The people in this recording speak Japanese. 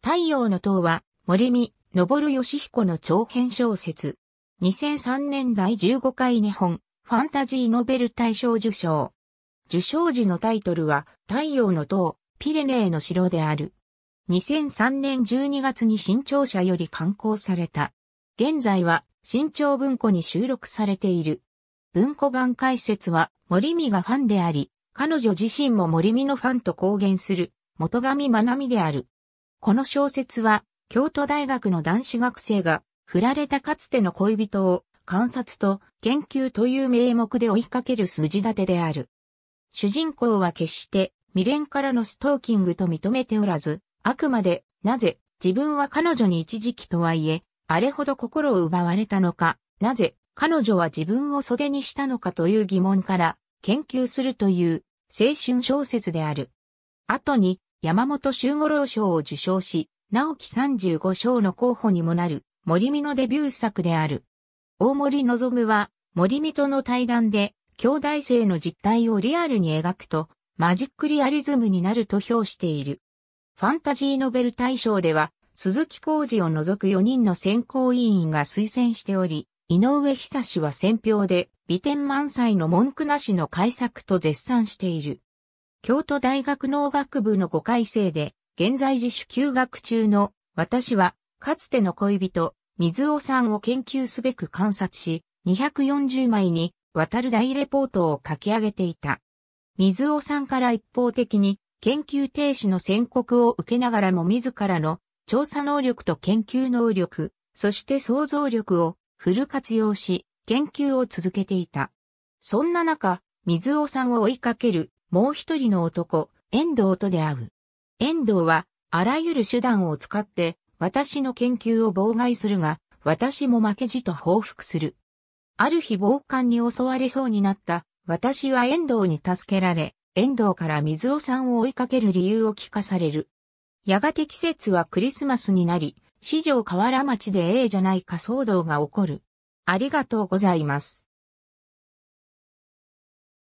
太陽の塔は森見昇義彦の長編小説。2003年第15回日本ファンタジーノベル大賞受賞。受賞時のタイトルは太陽の塔ピレネーの城である。2003年12月に新潮社より刊行された。現在は新潮文庫に収録されている。文庫版解説は森見がファンであり、彼女自身も森見のファンと公言する元神学美である。この小説は、京都大学の男子学生が、振られたかつての恋人を、観察と研究という名目で追いかける筋立てである。主人公は決して未練からのストーキングと認めておらず、あくまでなぜ自分は彼女に一時期とはいえ、あれほど心を奪われたのか、なぜ彼女は自分を袖にしたのかという疑問から研究するという青春小説である。後に山本周五郎賞を受賞し、直木35賞の候補にもなる森美のデビュー作である。大森望は森美との対談で兄弟生の実態をリアルに描くとマジックリアリズムになると評している。ファンタジーノベル大賞では鈴木浩二を除く4人の選考委員が推薦しており、井上久志は選票で美点満載の文句なしの改作と絶賛している。京都大学農学部の5回生で、現在自主休学中の、私は、かつての恋人、水尾さんを研究すべく観察し、240枚に、渡る大レポートを書き上げていた。水尾さんから一方的に、研究停止の宣告を受けながらも自らの調査能力と研究能力、そして想像力をフル活用し、研究を続けていた。そんな中、水尾さんを追いかけるもう一人の男、遠藤と出会う。遠藤は、あらゆる手段を使って、私の研究を妨害するが、私も負けじと報復する。ある日暴漢に襲われそうになった、私は遠藤に助けられ、遠藤から水尾さんを追いかける理由を聞かされる。やがて季節はクリスマスになり、市場河原町でええじゃないか騒動が起こる。ありがとうございます。